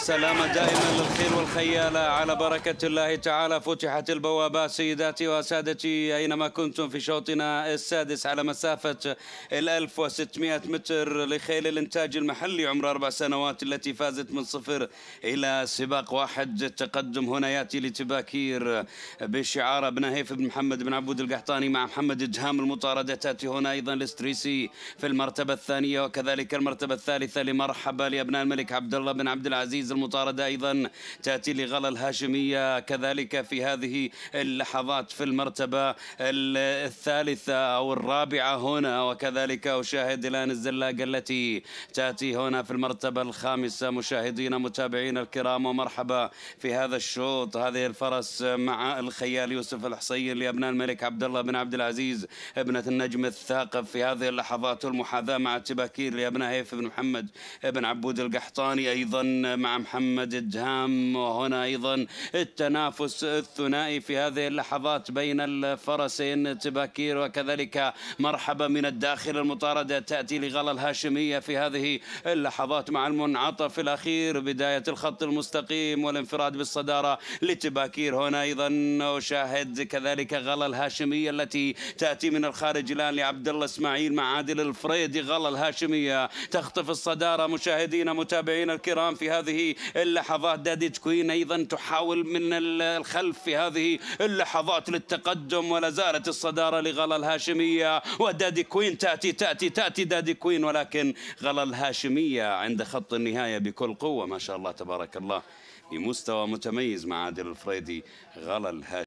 سلام دائما للخير والخيالة على بركة الله تعالى فتحت البوابات سيداتي وسادتي أينما كنتم في شوطنا السادس على مسافة ال 1600 متر لخيل الإنتاج المحلي عمر أربع سنوات التي فازت من صفر إلى سباق واحد التقدم هنا يأتي لتباكير بشعار ابن هيف بن محمد بن عبود القحطاني مع محمد إدهام المطاردة تأتي هنا أيضا الاستريسي في المرتبة الثانية وكذلك المرتبة الثالثة لمرحبا لأبناء الملك عبد الله بن عبد العزيز الجوائز المطاردة أيضا تأتي لغلا الهاشمية كذلك في هذه اللحظات في المرتبة الثالثة أو الرابعة هنا وكذلك أشاهد الآن الزلاقة التي تأتي هنا في المرتبة الخامسة مشاهدينا متابعينا الكرام ومرحبا في هذا الشوط هذه الفرس مع الخيال يوسف الحصين لأبناء الملك عبد الله بن عبد العزيز ابنة النجم الثاقب في هذه اللحظات المحاذاة مع التباكير لأبناء هيف بن محمد بن عبود القحطاني أيضا مع محمد الدهام وهنا أيضا التنافس الثنائي في هذه اللحظات بين الفرسين تباكير وكذلك مرحبا من الداخل المطاردة تأتي لغلا الهاشمية في هذه اللحظات مع المنعطف الأخير بداية الخط المستقيم والانفراد بالصدارة لتباكير هنا أيضا أشاهد كذلك غلا الهاشمية التي تأتي من الخارج الآن لعبد الله إسماعيل مع عادل الفريدي غلا الهاشمية تخطف الصدارة مشاهدينا متابعينا الكرام في هذه هذه اللحظات دادي تكوين أيضا تحاول من الخلف في هذه اللحظات للتقدم ولا زالت الصدارة لغلا الهاشمية ودادي كوين تأتي تأتي تأتي دادي كوين ولكن غلا الهاشمية عند خط النهاية بكل قوة ما شاء الله تبارك الله بمستوى متميز مع عادل الفريدي غلا الهاشمية